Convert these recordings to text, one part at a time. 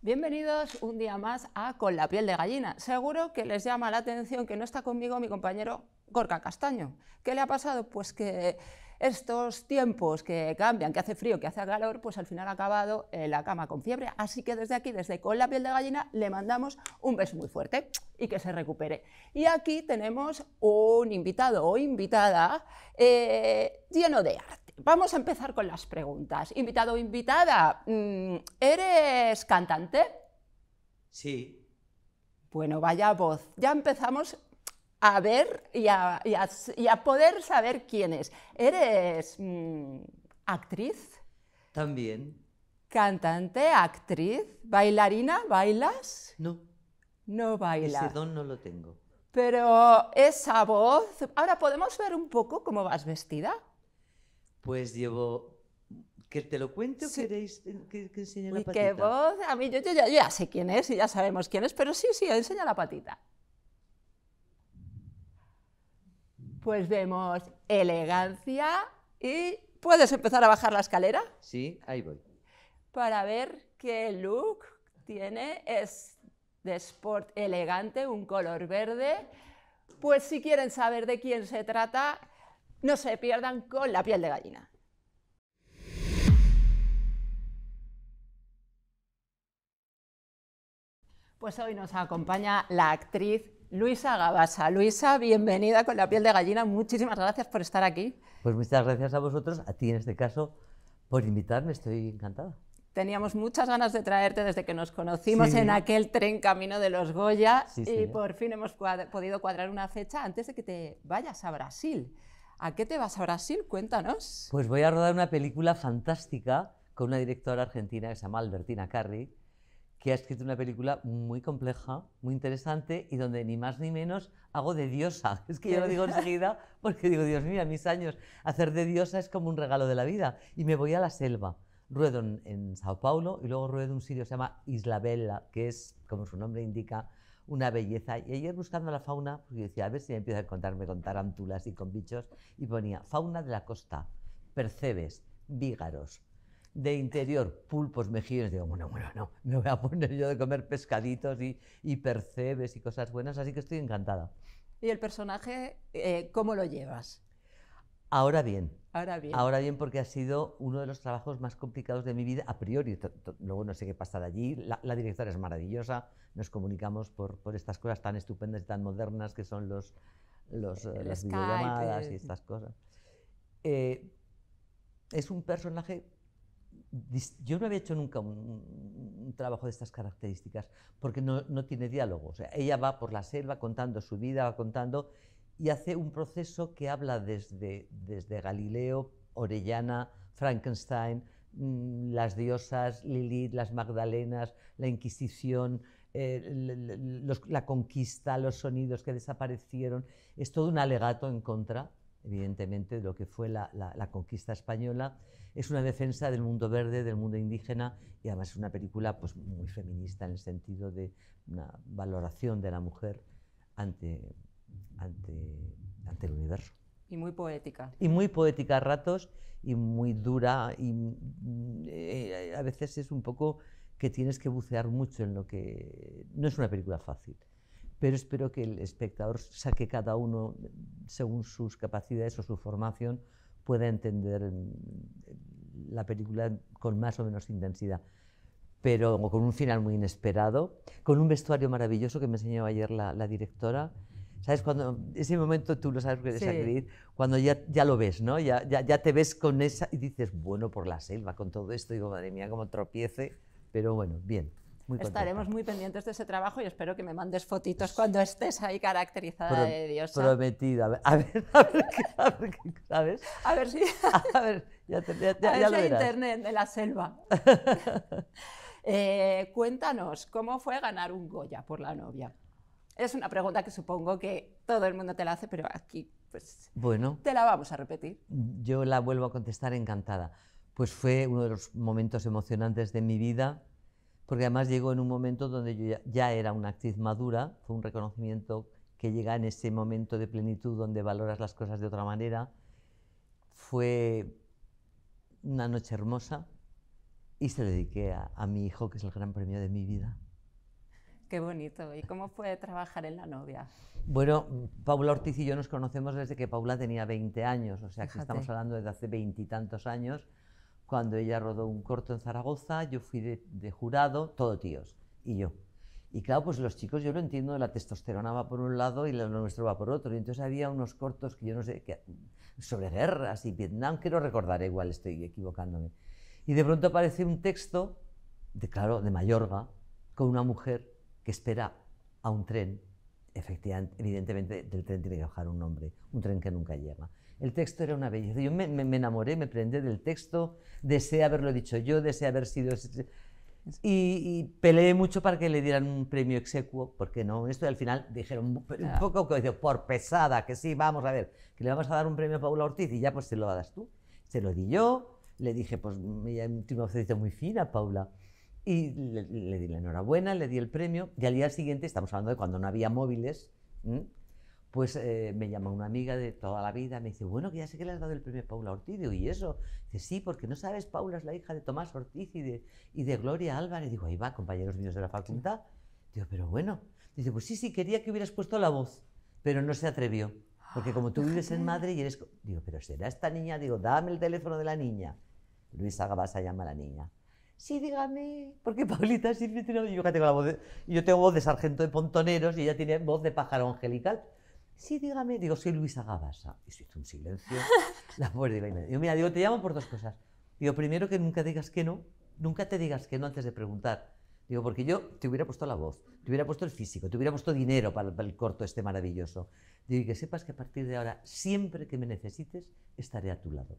Bienvenidos un día más a Con la piel de gallina. Seguro que les llama la atención que no está conmigo mi compañero Gorka Castaño. ¿Qué le ha pasado? Pues que estos tiempos que cambian, que hace frío, que hace calor, pues al final ha acabado la cama con fiebre. Así que desde aquí, desde Con la piel de gallina, le mandamos un beso muy fuerte y que se recupere. Y aquí tenemos un invitado o invitada eh, lleno de arte Vamos a empezar con las preguntas. Invitado invitada, mm, ¿eres cantante? Sí. Bueno, vaya voz. Ya empezamos a ver y a, poder saber quién es. ¿Eres mm, actriz? También. ¿Cantante, actriz, bailarina? ¿Bailas? No. No bailas. Ese don no lo tengo. Pero esa voz, ahora podemos ver un poco cómo vas vestida pues llevo ¿Que te lo cuento o queréis que, enseñe la patita? Que vos, a mí yo, ya sé quién es y ya sabemos quién es, pero sí, sí, enseña la patita. Pues vemos elegancia y puedes empezar a bajar la escalera. Sí, ahí voy. Para ver qué look tiene, es de sport elegante, un color verde. Pues si quieren saber de quién se trata, no se pierdan con la piel de gallina. Pues hoy nos acompaña la actriz Luisa Gabasa. Luisa, bienvenida con la piel de gallina. Muchísimas gracias por estar aquí. Pues muchas gracias a vosotros, a ti en este caso, por invitarme. Estoy encantada. Teníamos muchas ganas de traerte desde que nos conocimos en aquel tren camino de los Goya y por fin hemos podido cuadrar una fecha antes de que te vayas a Brasil. ¿A qué te vas a Brasil? Cuéntanos. Pues voy a rodar una película fantástica con una directora argentina que se llama Albertina Carri, que ha escrito una película muy compleja, muy interesante y donde ni más ni menos hago de diosa. Es que yo lo digo enseguida porque digo, Dios mío, a mis años hacer de diosa es como un regalo de la vida. Y me voy a la selva. Ruedo en, en Sao Paulo y luego ruedo en un sitio que se llama Isla Bella, que es, como su nombre indica, una belleza. Y ayer buscando la fauna, porque decía, a ver si me empieza a contarme con tarántulas y con bichos, y ponía fauna de la costa, percebes, vígaros, de interior, pulpos, mejillones. Digo, bueno, bueno, no, me voy a poner yo de comer pescaditos y, percebes y cosas buenas, así que estoy encantada. ¿Y el personaje, eh, cómo lo llevas? Ahora bien. Ahora bien. Ahora bien, porque ha sido uno de los trabajos más complicados de mi vida, a priori. Luego no sé qué de allí. La, directora es maravillosa. Nos comunicamos por, por, estas cosas tan estupendas y tan modernas que son los, los, eh, las videollamadas y eh. estas cosas. Eh, es un personaje. Yo no había hecho nunca un, trabajo de estas características, porque no, no tiene diálogo. O sea, ella va por la selva contando su vida, va contando y hace un proceso que habla desde, desde Galileo, Orellana, Frankenstein, mm, las diosas, Lilith, las Magdalenas, la Inquisición, eh, la conquista, los sonidos que desaparecieron. Es todo un alegato en contra, evidentemente, de lo que fue la, conquista española. Es una defensa del mundo verde, del mundo indígena y además es una película pues, muy feminista en el sentido de una valoración de la mujer ante ante, ante el universo. Y muy poética. Y muy poética a ratos y muy dura y mm, eh, a veces es un poco que tienes que bucear mucho en lo que... No es una película fácil, pero espero que el espectador saque cada uno, según sus capacidades o su formación, pueda entender mm, la película con más o menos intensidad, pero con un final muy inesperado, con un vestuario maravilloso que me enseñó ayer la directora ¿Sabes? Cuando ese momento tú lo sabes que es cuando ya, ya lo ves, ¿no? Ya, ya, ya, te ves con esa y dices, bueno, por la selva, con todo esto, digo, madre mía, como tropiece, pero bueno, bien. Estaremos muy pendientes de ese trabajo y espero que me mandes fotitos cuando estés ahí caracterizada de diosa. Prometida. A ver, a ver, a ver, ¿sabes? A ver si... A ver, ya, te, ya, ya, a ver ya internet de la selva. Eh, cuéntanos, ¿cómo fue ganar un Goya por la novia? Es una pregunta que supongo que todo el mundo te la hace, pero aquí pues te la vamos a repetir. Yo la vuelvo a contestar encantada. Pues fue uno de los momentos emocionantes de mi vida, porque además llegó en un momento donde yo ya, era una actriz madura, fue un reconocimiento que llega en ese momento de plenitud donde valoras las cosas de otra manera. Fue una noche hermosa y se dediqué a mi hijo, que es el gran premio de mi vida. Qué bonito. ¿Y cómo fue trabajar en La Novia? Bueno, Paula Ortiz y yo nos conocemos desde que Paula tenía 20 años, o sea que estamos hablando desde hace veintitantos años, cuando ella rodó un corto en Zaragoza, yo fui de, jurado, todo tíos, y yo. Y claro, pues los chicos, yo lo entiendo, la testosterona va por un lado y lo nuestro va por otro. Y entonces había unos cortos que yo no sé, qué sobre guerras y Vietnam, que no recordaré, igual estoy equivocándome. Y de pronto aparece un texto, de, claro, de Mayorga, con una mujer que espera a un tren, efectivamente, evidentemente del tren tiene que bajar un nombre, un tren que nunca llega. El texto era una belleza. Yo me, enamoré, me prendé del texto, deseé haberlo dicho yo, deseé haber sido... Y, y, peleé mucho para que le dieran un premio execuo, porque no, esto al final dijeron un poco por pesada, que sí, vamos a ver, que le vamos a dar un premio a Paula Ortiz y ya pues se lo das tú. Se lo di yo, le dije, pues me tiene una muy fina, Paula, y le, di la enhorabuena, le di el premio y al día siguiente, estamos hablando de cuando no había móviles, pues eh, me llama una amiga de toda la vida, me dice, bueno, que ya sé que le has dado el premio a Paula Ortiz, y eso, dice, sí, porque no sabes, Paula es la hija de Tomás Ortiz y de, Gloria Álvarez, digo, ahí va, compañeros míos de la facultad, digo, pero bueno, dice, pues sí, sí, quería que hubieras puesto la voz, pero no se atrevió, porque como tú ah, vives en Madrid y eres, digo, pero será esta niña, digo, dame el teléfono de la niña, Luis Agabasa llama a la niña, sí, dígame, porque Paulita siempre tiene, yo tengo la voz de, sargento de pontoneros y ella tiene voz de pájaro angelical. Sí, dígame, digo, soy Luisa Gabasa. Y se hizo un silencio, la pobre de la me Digo, mira, digo, te llamo por dos cosas. Digo, primero que nunca digas que no, nunca te digas que no antes de preguntar. Digo, porque yo te hubiera puesto la voz, te hubiera puesto el físico, te hubiera puesto dinero para, el corto este maravilloso. Digo, y que sepas que a partir de ahora, siempre que me necesites, estaré a tu lado.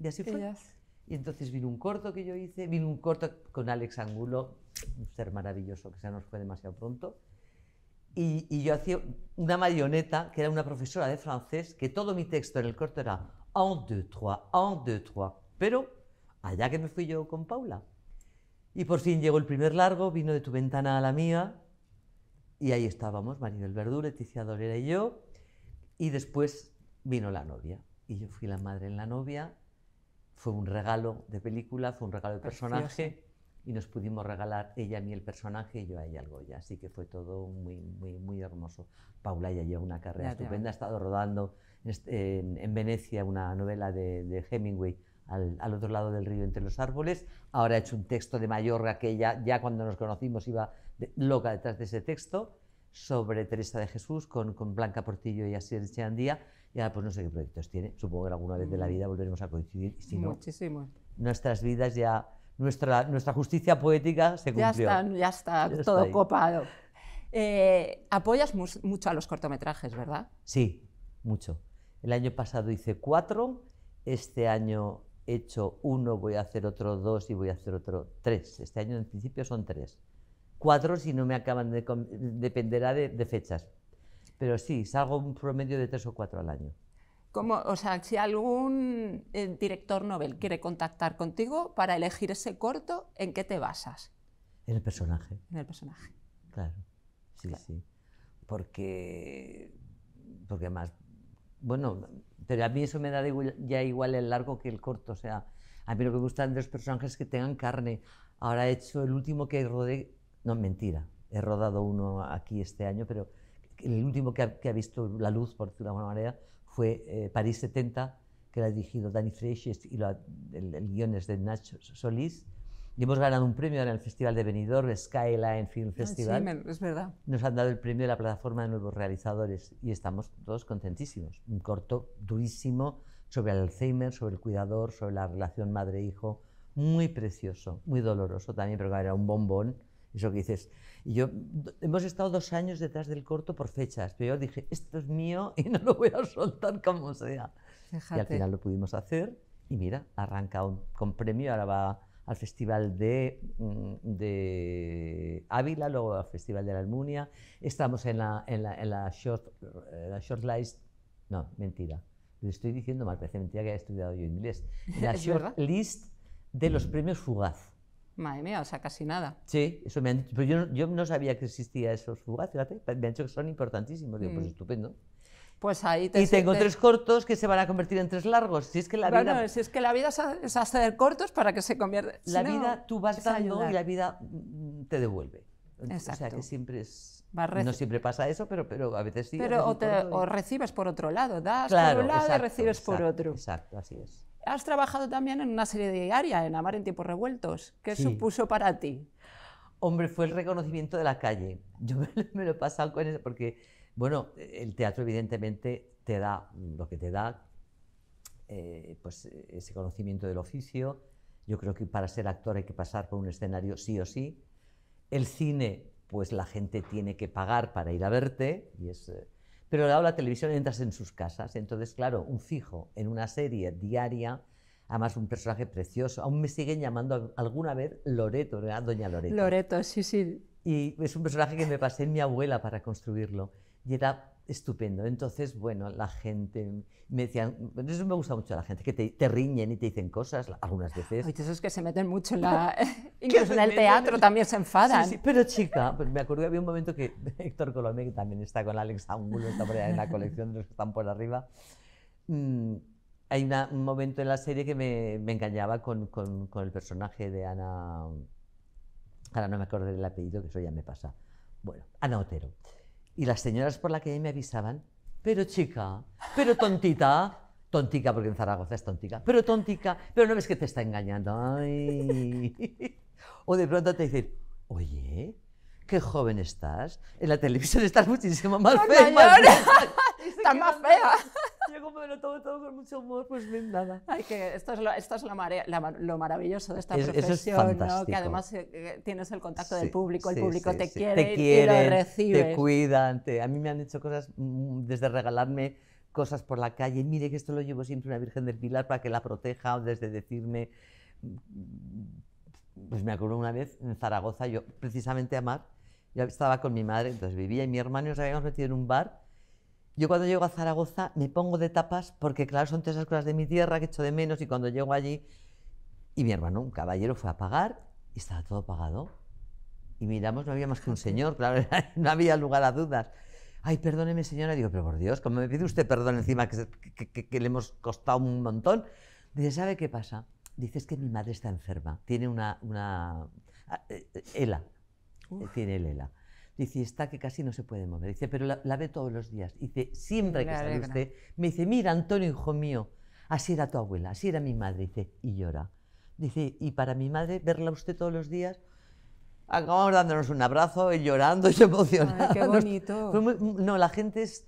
Y así fue. Y entonces vino un corto que yo hice, vino un corto con Alex Angulo, un ser maravilloso que se nos fue demasiado pronto. Y, yo hacía una marioneta que era una profesora de francés, que todo mi texto en el corto era en deux, trois, en deux, trois. Pero allá que me fui yo con Paula. Y por fin llegó el primer largo, vino de tu ventana a la mía, y ahí estábamos, Maribel Verdú, Leticia Dorera y yo. Y después vino la novia. Y yo fui la madre en la novia, fue un regalo de película, fue un regalo de personaje y nos pudimos regalar ella a mí el personaje y yo a ella algo Goya. Así que fue todo muy, muy, muy hermoso. Paula ya lleva una carrera estupenda, ha estado rodando en, Venecia una novela de, Hemingway. Al, otro lado del río entre los árboles. Ahora ha hecho un texto de Mayorga que ella ya cuando nos conocimos iba loca detrás de ese texto sobre Teresa de Jesús con, con Blanca Portillo y Asier Echeandía y ahora pues no sé qué proyectos tiene. Supongo que alguna vez de la mm. vida volveremos a coincidir. Muchísimo. nuestras vidas ya, nuestra, nuestra justicia poética se cumplió. Ya está, ya está, todo copado. Eh, apoyas mucho a los cortometrajes, ¿verdad? Sí, mucho. El año pasado hice cuatro, este año he hecho uno, voy a hacer otro dos y voy a hacer otro tres. Este año en principio son tres. Cuatro si no me acaban de... dependerá de fechas pero sí, salgo un promedio de tres o cuatro al año. Como, o sea, si algún eh, director novel quiere contactar contigo para elegir ese corto, ¿en qué te basas? En el personaje. En el personaje. Claro, sí, sí. Porque, porque más, bueno, pero a mí eso me da ya igual el largo que el corto. O sea, a mí lo que me gustan de los personajes es que tengan carne. Ahora he hecho el último que rodé, no mentira, he rodado uno aquí este año, pero el último que ha, visto la luz, por decirlo de alguna manera, fue eh, París 70, que la ha dirigido Danny Fresh y el, guion es de Nacho Solís. Y hemos ganado un premio en el Festival de Benidorm, Skyline Film ah, Festival. es verdad. Nos han dado el premio de la plataforma de nuevos realizadores y estamos todos contentísimos. Un corto durísimo sobre el Alzheimer, sobre el cuidador, sobre la relación madre-hijo. Muy precioso, muy doloroso también, pero que era un bombón eso que dices. Y yo, hemos estado dos años detrás del corto por fechas, pero yo dije, esto es mío y no lo voy a soltar como sea. Y al final lo pudimos hacer y mira, arranca con premio, ahora va al Festival de, mm, de, Ávila, luego al Festival de la Almunia, estamos en la, en la, short, eh, la short list, no, mentira, le estoy diciendo mal, parece mentira que haya estudiado yo inglés, la short list de los mm. premios Fugaz. Madre mía, o sea, casi nada. Sí, eso me han dicho. yo, no sabía que existía esos fugaces. fíjate. Me han dicho que son importantísimos. Digo, pues mm. estupendo. Pues ahí te Y tengo tres cortos que se van a convertir en tres largos. Si es que la bueno, si es que la vida es hacer cortos para que se convierta. La vida tú vas dando y la vida mm, te devuelve. Exacto. O sea, que siempre es no siempre pasa eso, pero, pero a veces sí. Pero o, recibes por otro lado, das por un lado y recibes por otro. Exacto, así es. Has trabajado también en una serie diaria, en Amar en tiempos revueltos. ¿Qué supuso para ti? Hombre, fue el reconocimiento de la calle. Yo me, lo he pasado con eso porque, bueno, el teatro evidentemente te da mm, lo que te da, eh, pues eh, ese conocimiento del oficio. Yo creo que para ser actor hay que pasar por un escenario sí o sí. El cine pues la gente tiene que pagar para ir a verte. Y es, eh, pero ahora la televisión entras en sus casas. Entonces, claro, un fijo en una serie diaria, además un personaje precioso. Aún me siguen llamando alguna vez Loreto, ¿verdad? Doña Loreto. Loreto, sí, sí. Y es un personaje que me pasé en mi abuela para construirlo. Y era estupendo. Entonces, bueno, la gente me decían, eso me gusta mucho la gente, que te, riñen y te dicen cosas algunas veces. Oye, esos que se meten mucho en la... Incluso en el teatro también se enfadan. Sí, sí, pero chica, pues me acuerdo que había un momento que Héctor Colomé, que también está con Alex Angulo, está por allá en la colección de los que están por arriba, mm, hay un momento en la serie que me, engañaba con, con, con, el personaje de Ana... Ahora no me acuerdo del apellido, que eso ya me pasa. Bueno, Ana Otero. Y las señoras por la que me avisaban, pero chica, pero tontita, tontica, porque en Zaragoza es tontica, pero tontica, pero no ves que te está engañando. O de pronto te dicen, oye, qué joven estás. En la televisión estás muchísimo más fea. más estás más fea. Yo como me lo tomo todo con mucho humor, pues bien, nada. Ay, que esto es lo, esto es lo maravilloso de esta profesión, es ¿no? que además eh, eh, tienes el contacto del público, el público te, quiere te y lo recibe. Te cuida, te, a mí me han hecho cosas mm, desde regalarme cosas por la calle, mire que esto lo llevo siempre una Virgen del Pilar para que la proteja, o desde decirme, mm, pues me acuerdo una vez en Zaragoza, yo precisamente a Amar, yo estaba con mi madre, entonces vivía y mi hermano y nos habíamos metido en un bar. Yo cuando llego a Zaragoza me pongo de tapas porque claro, son todas esas cosas de mi tierra que echo de menos y cuando llego allí... Y mi hermano, un caballero, fue a pagar y estaba todo pagado. Y miramos, no había más que un señor, claro, no había lugar a dudas. Ay, perdóneme señora, digo, pero por Dios, como me pide usted perdón encima que, le hemos costado un montón? Dice, ¿sabe qué pasa? Dice, es que mi madre está enferma, tiene una... una ah, eh, eh, ELA, Uf. tiene Lela. Dice, está que casi no se puede mover. Dice, pero la, ve todos los días. Dice, siempre que sale usted, me dice, mira, Antonio, hijo mío, así era tu abuela, así era mi madre. Dice, y llora. Dice, y para mi madre, verla usted todos los días, acabamos dándonos un abrazo y llorando y emocionados. qué bonito. no, la gente es,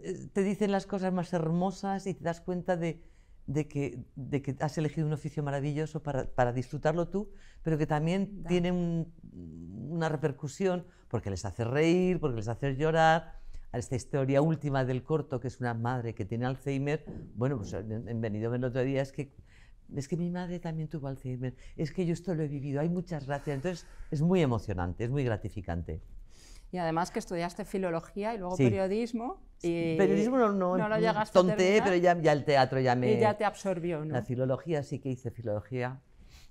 eh, te dicen las cosas más hermosas y te das cuenta de de que, de que has elegido un oficio maravilloso para, para disfrutarlo tú, pero que también tiene una repercusión porque les hace reír, porque les hace llorar. A esta historia última del corto, que es una madre que tiene Alzheimer, bueno, pues en venido el otro día es que es que mi madre también tuvo Alzheimer, es que yo esto lo he vivido, hay muchas gracias. Entonces, es muy emocionante, es muy gratificante. Y además que estudiaste filología y luego periodismo. Y periodismo no, no, lo llegaste tonteé, pero ya, ya, el teatro ya me... Y ya te absorbió, ¿no? La filología sí que hice filología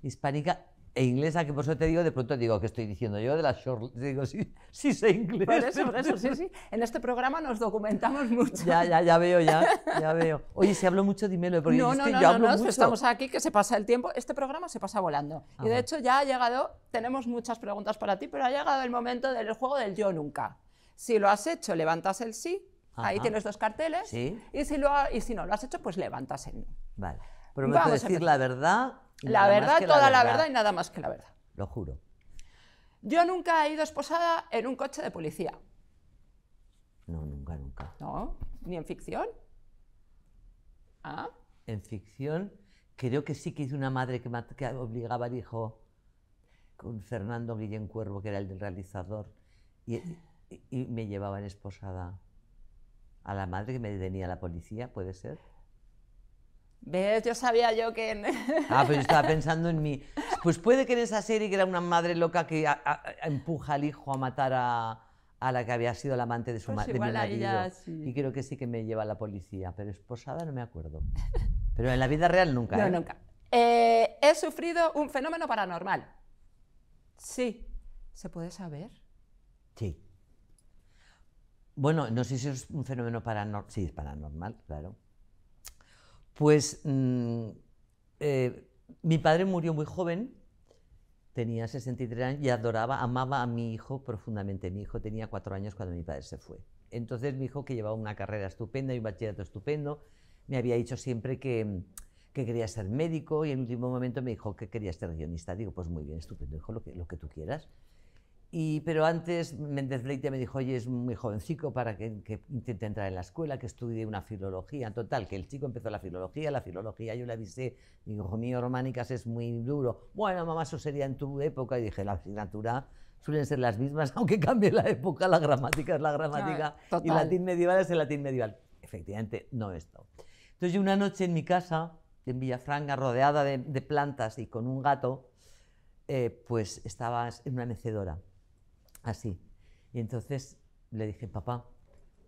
hispánica e inglesa, que por eso te digo, de pronto digo que estoy diciendo yo de la short, digo, sí, sí sé inglés. eso, eso, sí, sí. En este programa nos documentamos mucho. Ya, ya, ya veo, ya, ya veo. Oye, si hablo mucho, dímelo, porque no, no, no, yo hablo no, mucho. estamos aquí, que se pasa el tiempo. Este programa se pasa volando. Ah, y de hecho ya ha llegado, tenemos muchas preguntas para ti, pero ha llegado el momento del juego del yo nunca. Si lo has hecho, levantas el sí, ahí tienes dos carteles, ¿Sí? y, si lo y si no lo has hecho, pues levantas el no. Vale. Prometo Vamos decir la verdad la verdad, toda la verdad. y nada más que la verdad. Lo juro. Yo nunca he ido esposada en un coche de policía. No, nunca, nunca. No, ni en ficción. ¿Ah? En ficción, creo que sí que hice una madre que, obligaba al hijo con Fernando Guillén Cuervo, que era el del realizador, y, me llevaba en esposada a la madre que me detenía la policía, ¿puede ser? ¿Ves? Yo sabía yo que... ah, pero pues estaba pensando en mí. Pues puede que en esa serie que era una madre loca que empuja al hijo a matar a, la que había sido la amante de su pues mi marido. Y creo que sí que me lleva a la policía, pero esposada no me acuerdo. Pero en la vida real nunca. No, ¿eh? nunca. Eh, he sufrido un fenómeno paranormal. Sí. ¿Se puede saber? Sí. Bueno, no sé si es un fenómeno paranormal. Sí, es paranormal, claro. Pues mm, eh, mi padre murió muy joven, tenía 63 años y adoraba, amaba a mi hijo profundamente. Mi hijo tenía cuatro años cuando mi padre se fue. Entonces mi hijo, que llevaba una carrera estupenda y un bachillerato estupendo, me había dicho siempre que, quería ser médico y en último momento me dijo que quería ser guionista. Digo, pues muy bien, estupendo, hijo, lo que tú quieras pero antes Méndez Leite me dijo, oye, es muy jovencico para que, intente entrar en la escuela, que estudie una filología. Total, que el chico empezó la filología, la filología, yo le avisé, mi hijo mío, románicas es muy duro. Bueno, mamá, eso sería en tu época. Y dije, la asignatura suelen ser las mismas, aunque cambie la época, la gramática es la gramática y latín medieval es el latín medieval. Efectivamente, no esto. Entonces yo una noche en mi casa, en Villafranca, rodeada de, plantas y con un gato, eh, pues estaba en una mecedora así. Y entonces le dije, papá,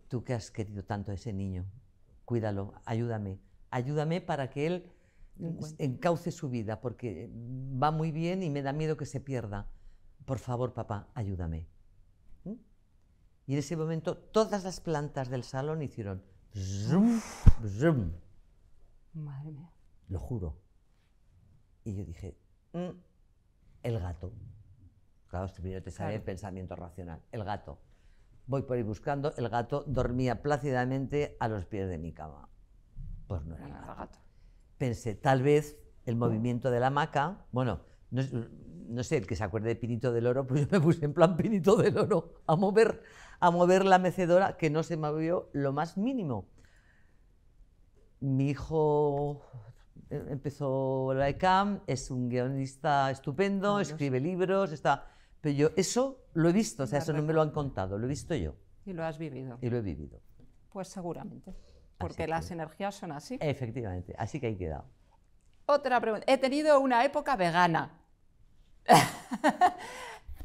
tú que has querido tanto a ese niño, cuídalo, ayúdame, ayúdame para que él encauce su vida, porque va muy bien y me da miedo que se pierda. Por favor, papá, ayúdame. ¿Mm? Y en ese momento todas las plantas del salón hicieron Zum, zum. Madre mía. Lo juro. Y yo dije, mm, el gato. Claro, este primero te sale el pensamiento racional. El gato. Voy por ir buscando, el gato dormía plácidamente a los pies de mi cama. Pues no era nada. gato. Pensé, tal vez el mm. movimiento de la hamaca, bueno, no, sé, el que se acuerde de Pinito del Oro, pues yo me puse en plan Pinito del Oro a mover, a mover la mecedora que no se movió lo más mínimo. Mi hijo eh, empezó la ECAM, es un guionista estupendo, escribe libros, está pero yo eso lo he visto, o sea, eso no me lo han contado, lo he visto yo. Y lo has vivido. Y lo he vivido. Pues seguramente, porque las energías son así. Efectivamente, así que ahí quedado. Otra pregunta. He tenido una época vegana.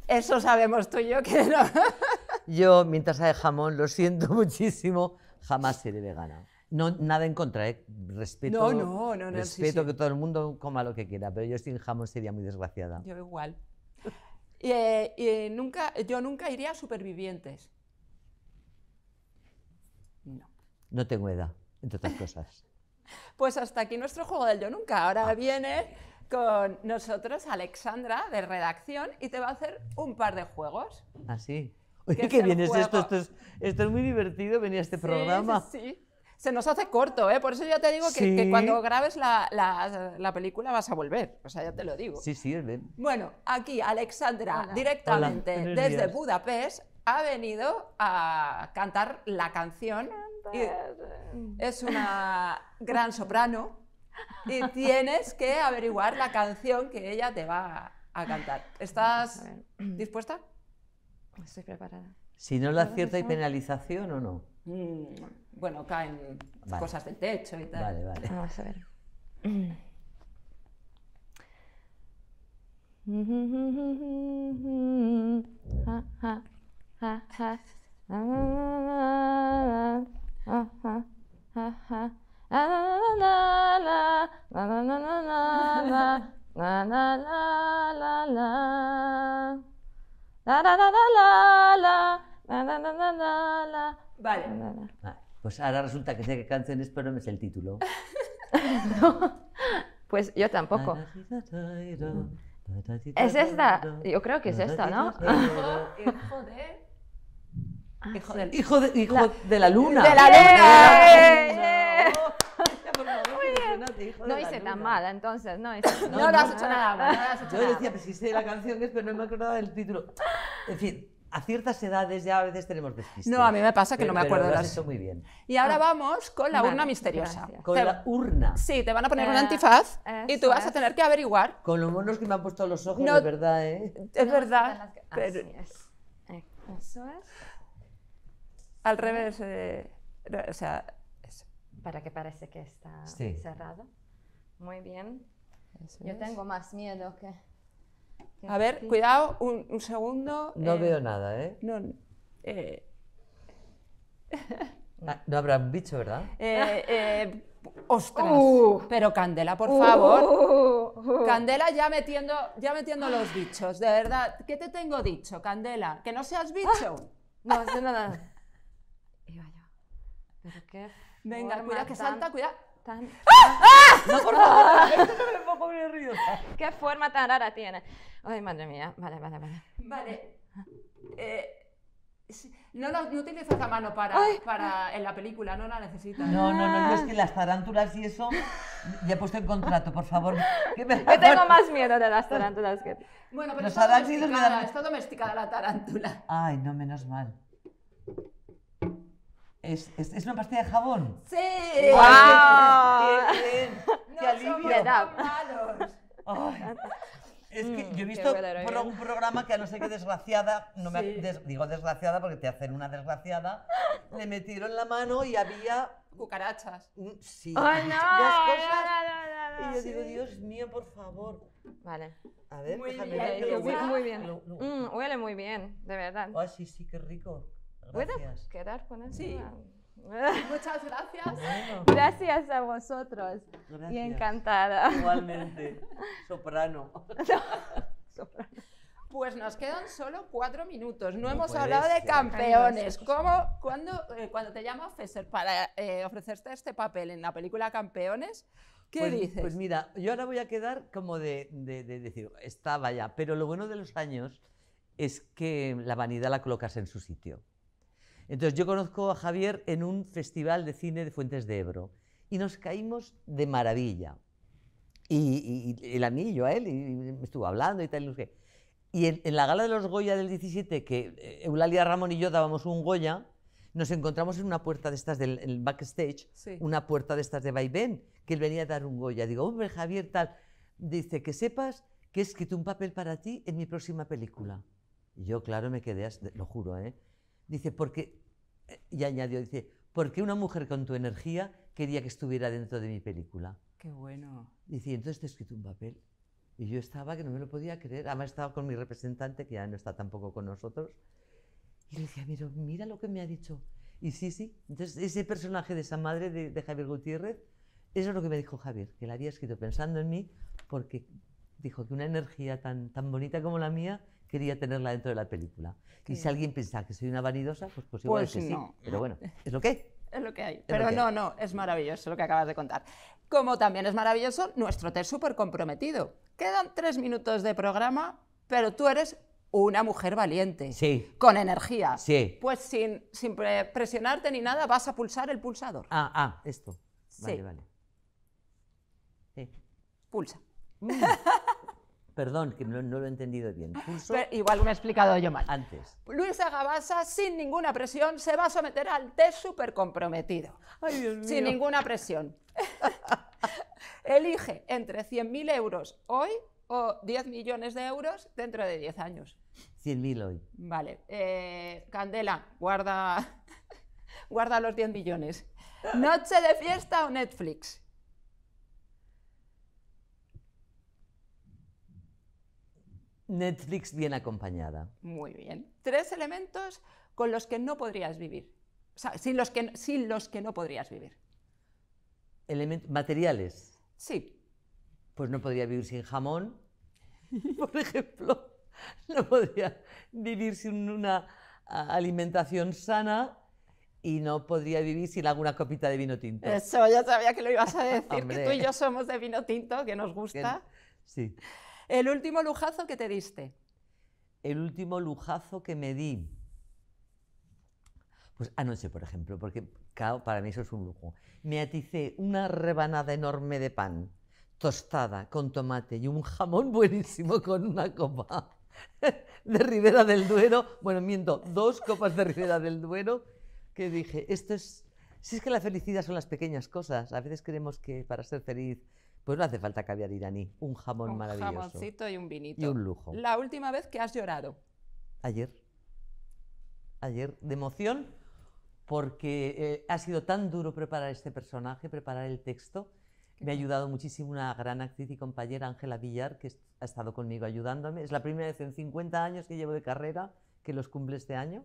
Eso sabemos tú y yo que no. yo, mientras hay jamón, lo siento muchísimo, jamás seré vegana. No, nada en contra, ¿eh? respeto, no, no, no, no respeto que todo el mundo coma lo que quiera, pero yo sin jamón sería muy desgraciada. Yo igual. Y eh, eh, nunca, yo nunca iría a supervivientes. No. No tengo edad, entre otras cosas. pues hasta aquí nuestro juego del yo nunca. Ahora ah. viene con nosotros Alexandra de redacción y te va a hacer un par de juegos. Ah, sí. Oye, qué bien es esto, esto es, muy divertido venir a este programa. Sí, sí se nos hace corto, ¿eh? Por eso ya te digo que, cuando grabes la, película vas a volver, o sea, ya te lo digo. Sí, sí, bien. Bueno, aquí Alexandra, directamente desde Budapest, ha venido a cantar la canción. es una gran soprano y tienes que averiguar la canción que ella te va a cantar. ¿Estás dispuesta? Estoy preparada. Si no la acierta, ¿hay penalización o no? Mm, bueno, caen cosas del techo y tal. Vale, vale. Vamos a ver. Vale. vale. Pues ahora resulta que sé que canción es, pero no es sé el título. pues yo tampoco. Es esta, yo creo que es esta, ¿no? Hijo de... Hijo, de, ah, hijo, de, hijo la, de la luna. ¡De la luna! no hice tan mal, entonces, no, hice, no, no, lo has hecho nada yo decía, pues sí sé la canción pero no me acordaba del título. En fin, a ciertas edades ya a veces tenemos despistes. No, a mí me pasa que no me acuerdo de Eso muy bien. Y ahora ah. vamos con la urna misteriosa. Con la urna. Sí, te van a poner un eh, antifaz y tú vas a tener que averiguar. Con los monos que me han puesto los ojos, no, verdad, ¿eh? Es verdad. Así es. Eh, eso es. Al revés, eh, o sea, eso. para que parece que está cerrado. Muy bien. Yo tengo más miedo que a ver, cuidado, un, segundo. No eh, veo nada, ¿eh? No. Eh. Ah, no habrá un bicho, ¿verdad? Eh, ostras. Uh. pero Candela, por uh. favor. Uh. Candela ya metiendo, ya metiendo los bichos, de verdad. ¿Qué te tengo dicho, Candela? ¿Que no seas bicho? Ah. No, no, no. nada. Venga, cuidado, que salta, cuidado tan... ¡Ah! No, por favor, río. ¿Qué forma tan rara tiene? Ay, madre mía. Vale, vale, vale. Vale. Eh... No, la, no mano para, para, en la película, no la necesitas. No, no, no, es ah. que las tarántulas y eso, ya he puesto el contrato, por favor. Que me Yo tengo más miedo de las tarántulas que... Bueno, pero está domesticada, dan... está domesticada la tarántula. Ay, no, menos mal. Es, es, es, una pastilla de jabón. ¡Sí! ¡Wow! ¡Qué, bien! ¡Qué no alivio! malos! es que mm, yo he visto por algún programa que a no sé qué desgraciada, no me, digo desgraciada porque te hacen una desgraciada, le metieron la mano y había... Cucarachas. Sí. Oh, no, cosas, y yo digo, Dios mío, por favor. Vale. A ver, muy déjame bien, Muy, muy bien. Mm, huele muy bien, de verdad. Oh, sí, sí, qué rico quedar con eso? Ah. Muchas gracias. Gracias a vosotros. Y encantada. Igualmente. Soprano. Pues nos quedan solo cuatro minutos. No, hemos hablado de campeones. ¿Cómo, cuando, eh, cuando te llama Fesser para eh, ofrecerte este papel en la película Campeones, ¿qué pues, dices? Pues mira, yo ahora voy a quedar como de decir, estaba ya. Pero lo bueno de los años es que la vanidad la colocas en su sitio. Entonces yo conozco a Javier en un festival de cine de Fuentes de Ebro y nos caímos de maravilla. Y, el anillo a él, y, me estuvo hablando y tal. Y, en, la gala de los Goya del 17, que eh, Eulalia Ramón y yo dábamos un Goya, nos encontramos en una puerta de estas del backstage, una puerta de estas de vaivén, que él venía a dar un Goya. Digo, hombre, Javier, tal. Dice, que sepas que he escrito un papel para ti en mi próxima película. Y yo, claro, me quedé, lo juro, ¿eh? Dice, porque, y añadió, dice, qué una mujer con tu energía quería que estuviera dentro de mi película. Qué bueno. Dice, entonces te he escrito un papel. Y yo estaba que no me lo podía creer. Además estaba con mi representante, que ya no está tampoco con nosotros. Y le decía, mira, mira lo que me ha dicho. Y sí, sí. Entonces, ese personaje de esa madre de, Javier Gutiérrez, eso es lo que me dijo Javier, que la había escrito pensando en mí, porque dijo que una energía tan, tan bonita como la mía quería tenerla dentro de la película. Y si alguien piensa que soy una vanidosa, pues pues igual pues que sí. Pero bueno, es lo que hay. Es lo que hay. Pero no, no, es maravilloso lo que acabas de contar. Como también es maravilloso nuestro es súper comprometido. Quedan tres minutos de programa, pero tú eres una mujer valiente. Sí. Con energía. Sí. Pues sin, sin presionarte ni nada, vas a pulsar el pulsador. Ah, ah, esto. Vale, vale. Sí. Pulsa. Mm. Perdón, que no, lo he entendido bien. igual me he explicado yo mal. Antes. Luisa Gabasa, sin ninguna presión, se va a someter al test súper comprometido. Ay, Dios mío. Sin ninguna presión. Elige entre 100.000 euros hoy o 10 millones de euros dentro de 10 años. 100.000 hoy. Vale. Eh, Candela, guarda, guarda los 10 millones. ¿Noche de fiesta o Netflix? Netflix bien acompañada. Muy bien. Tres elementos con los que no podrías vivir. O sea, sin los que, sin los que no podrías vivir. ¿Materiales? Sí. Pues no podría vivir sin jamón, por ejemplo. No podría vivir sin una alimentación sana y no podría vivir sin alguna copita de vino tinto. Eso, ya sabía que lo ibas a decir, que tú y yo somos de vino tinto, que nos gusta. Sí. El último lujazo que te diste. El último lujazo que me di. Pues anoche, por ejemplo, porque para mí eso es un lujo. Me aticé una rebanada enorme de pan, tostada, con tomate y un jamón buenísimo con una copa de Ribera del Duero. Bueno, miento, dos copas de Ribera del Duero que dije, esto es... Si es que la felicidad son las pequeñas cosas, a veces creemos que para ser feliz pues no hace falta caviar iraní, un jamón maravilloso. Un jamoncito y un vinito. Y un lujo. La última vez que has llorado. Ayer. Ayer, de emoción, porque eh, ha sido tan duro preparar este personaje, preparar el texto. Me ha ayudado muchísimo una gran actriz y compañera, Ángela Villar, que ha estado conmigo ayudándome. Es la primera vez en 50 años que llevo de carrera que los cumple este año,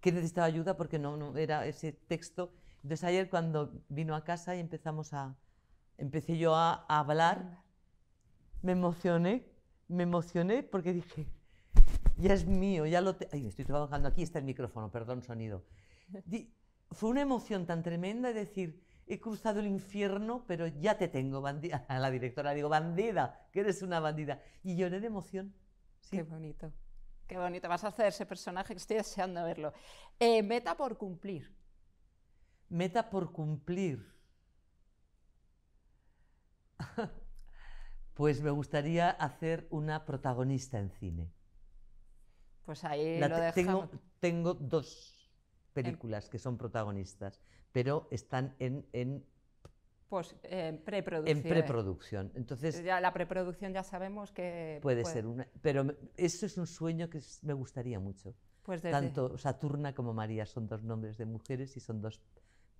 que necesitaba ayuda porque no, no era ese texto. Entonces ayer cuando vino a casa y empezamos a, empecé yo a, hablar, me emocioné, me emocioné porque dije, ya es mío, ya lo... tengo. Ay, estoy trabajando, aquí está el micrófono, perdón, sonido. fue una emoción tan tremenda de decir, he cruzado el infierno, pero ya te tengo, bandida. A la directora digo, bandida, que eres una bandida. Y lloré de emoción. Sí. Qué bonito. Qué bonito, vas a hacer ese personaje que estoy deseando verlo. Eh, meta por cumplir. Meta por cumplir. Pues me gustaría hacer una protagonista en cine. Pues ahí lo Tengo, dos películas que son protagonistas, pero están en, pues en preproducción. En preproducción. Entonces. Ya, la preproducción ya sabemos que. Puede, ser una. Pero eso es un sueño que me gustaría mucho. Pues Tanto Saturna como María son dos nombres de mujeres y son dos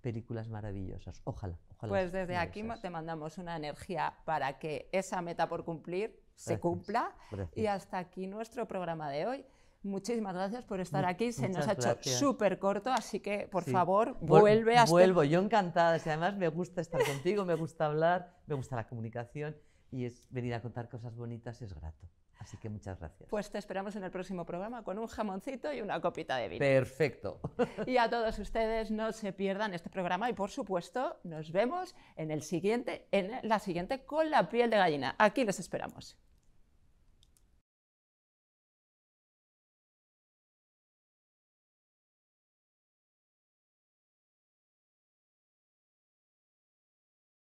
películas maravillosas. Ojalá, Pues desde aquí te mandamos una energía para que esa meta por cumplir se cumpla. Y hasta aquí nuestro programa de hoy. Muchísimas gracias por estar mm, aquí. Se nos ha hecho súper corto, así que por favor vuelve a este Vuelvo, yo encantada. además me gusta estar contigo, me gusta hablar, me gusta la comunicación y es venir a contar cosas bonitas es grato. Así que muchas gracias. Pues te esperamos en el próximo programa con un jamoncito y una copita de vino. Perfecto. Y a todos ustedes no se pierdan este programa y por supuesto nos vemos en el siguiente, en la siguiente con la piel de gallina. Aquí les esperamos.